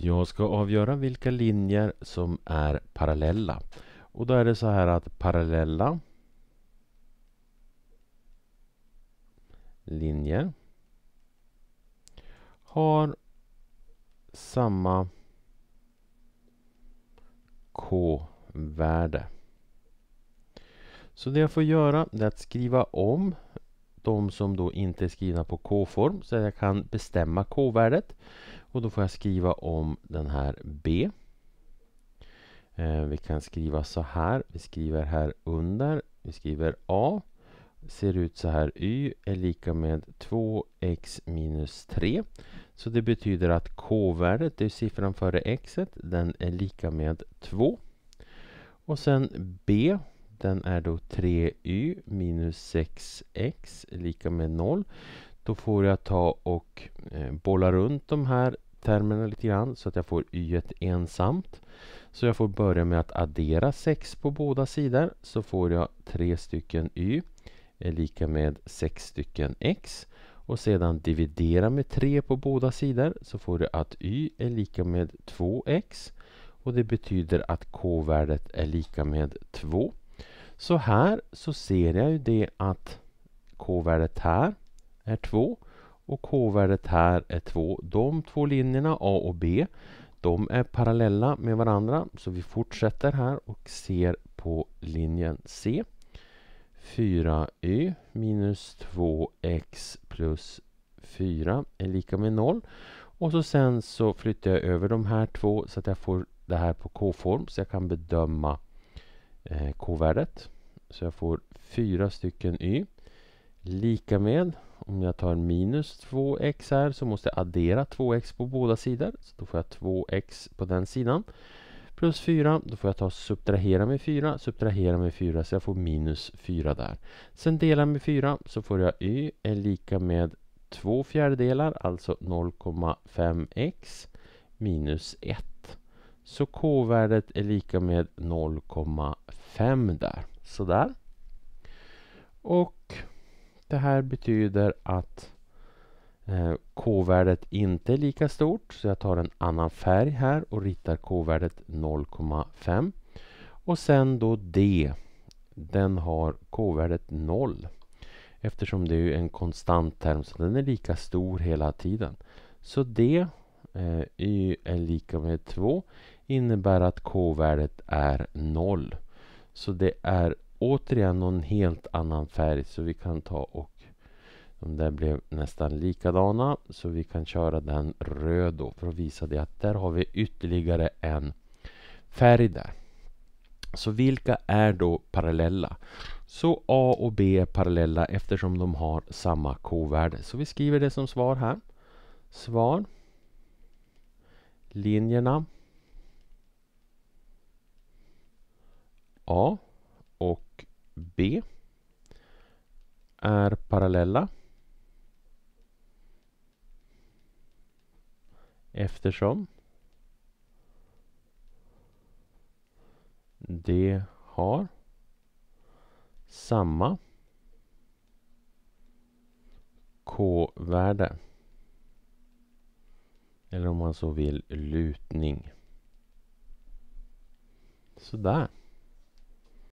Jag ska avgöra vilka linjer som är parallella. Och då är det så här att parallella linjer har samma k-värde. Så det jag får göra är att skriva om de som då inte är skrivna på k-form så att jag kan bestämma k-värdet. Och då får jag skriva om den här B. Eh, vi kan skriva så här. Vi skriver här under. Vi skriver A. Ser ut så här. Y är lika med 2x minus 3. Så det betyder att K-värdet, det är siffran före x, den är lika med 2. Och sen B, den är då 3y minus 6x är lika med 0. Då får jag ta och eh, bolla runt de här termerna lite grann så att jag får y ensamt. Så jag får börja med att addera 6 på båda sidor så får jag 3 stycken y är lika med 6 stycken x och sedan dividera med 3 på båda sidor så får du att y är lika med 2x och det betyder att k-värdet är lika med 2. Så här så ser jag ju det att k-värdet här är 2 och k-värdet här är 2. De två linjerna A och B de är parallella med varandra så vi fortsätter här och ser på linjen C. 4y minus 2x plus 4 är lika med 0. Och så sen så flyttar jag över de här två så att jag får det här på k-form så jag kan bedöma eh, k-värdet. Så jag får fyra stycken y lika med om jag tar minus 2x här så måste jag addera 2x på båda sidor. Så då får jag 2x på den sidan. Plus 4, då får jag ta subtrahera med 4, subtrahera med 4 så jag får minus 4 där. Sen dela med 4 så får jag y är lika med 2 fjärdedelar, alltså 0,5x minus 1. Så k-värdet är lika med 0,5 där. Sådär. Och det här betyder att eh, K-värdet inte är lika stort så jag tar en annan färg här och ritar K-värdet 0,5. Och sen då D. Den har K-värdet 0 eftersom det är en konstant term så den är lika stor hela tiden. Så D eh, Y är lika med 2 innebär att K-värdet är 0. Så det är återigen någon helt annan färg så vi kan ta och de där blev nästan likadana så vi kan köra den röd då för att visa det att där har vi ytterligare en färg där. Så vilka är då parallella? Så A och B är parallella eftersom de har samma k-värde. Så vi skriver det som svar här. Svar. Linjerna B är parallella eftersom de har samma k-värde. Eller om man så vill lutning. Sådär.